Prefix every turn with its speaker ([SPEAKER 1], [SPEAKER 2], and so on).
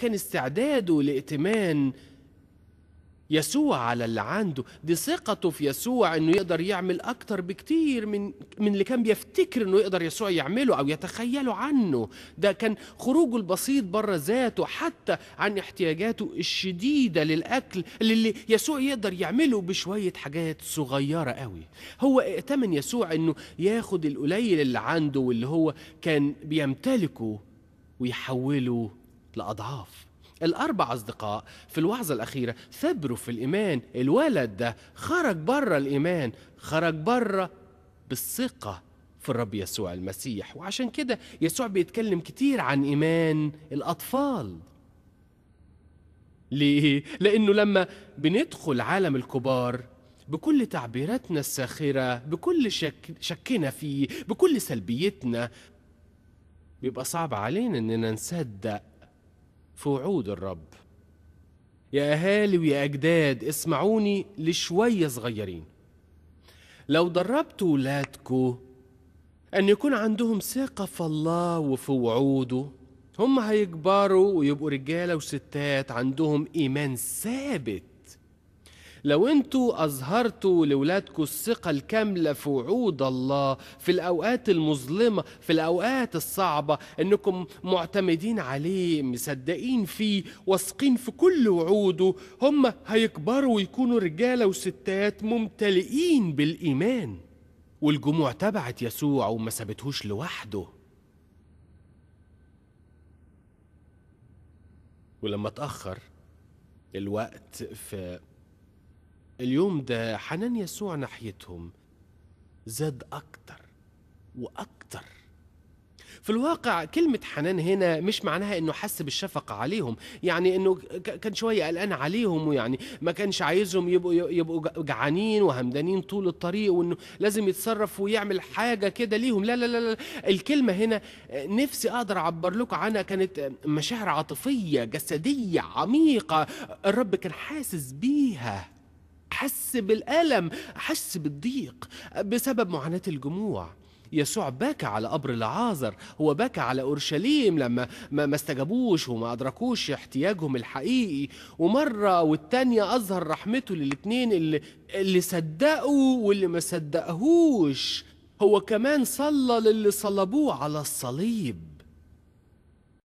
[SPEAKER 1] كان استعداده لائتمان يسوع على اللي عنده دي ثقته في يسوع انه يقدر يعمل اكتر بكتير من من اللي كان بيفتكر انه يقدر يسوع يعمله او يتخيله عنه ده كان خروجه البسيط بره ذاته حتى عن احتياجاته الشديده للاكل اللي يسوع يقدر يعمله بشويه حاجات صغيره قوي هو ائتمن يسوع انه ياخد القليل اللي عنده واللي هو كان بيمتلكه ويحوله لأضعاف الأربع أصدقاء في الوعظة الأخيرة ثبروا في الإيمان الولد ده خرج بره الإيمان خرج بره بالثقة في الرب يسوع المسيح وعشان كده يسوع بيتكلم كتير عن إيمان الأطفال ليه؟ لأنه لما بندخل عالم الكبار بكل تعبيراتنا الساخرة بكل شك... شكنا فيه بكل سلبيتنا بيبقى صعب علينا إننا نصدق في وعود الرب يا أهالي ويا أجداد اسمعوني لشوية صغيرين لو دربتوا ولادكوا أن يكون عندهم ثقة في الله وفي وعوده هم هيكبروا ويبقوا رجالة وستات عندهم إيمان ثابت لو انتوا اظهرتوا لولادكم الثقة الكاملة في وعود الله في الاوقات المظلمة في الاوقات الصعبة انكم معتمدين عليه مصدقين فيه واثقين في كل وعوده هم هيكبروا ويكونوا رجالة وستات ممتلئين بالايمان والجموع تبعت يسوع وما سابتهوش لوحده ولما اتأخر الوقت في اليوم ده حنان يسوع ناحيتهم زاد أكتر وأكتر في الواقع كلمة حنان هنا مش معناها انه حس بالشفقة عليهم، يعني انه كان شوية قلقان عليهم ويعني ما كانش عايزهم يبقوا يبقوا جعانين وهمدانين طول الطريق وانه لازم يتصرف ويعمل حاجة كده ليهم، لا لا لا لا الكلمة هنا نفسي اقدر اعبر لكم عنها كانت مشاعر عاطفية جسدية عميقة الرب كان حاسس بيها. أحس بالألم أحس بالضيق بسبب معاناة الجموع يسوع بكى على قبر لعازر هو بكى على اورشليم لما ما استجابوش وما ادركوش احتياجهم الحقيقي ومره والتانيه اظهر رحمته للاتنين اللي اللي صدقوا واللي ما صدقهوش هو كمان صلى للي صلبوه على الصليب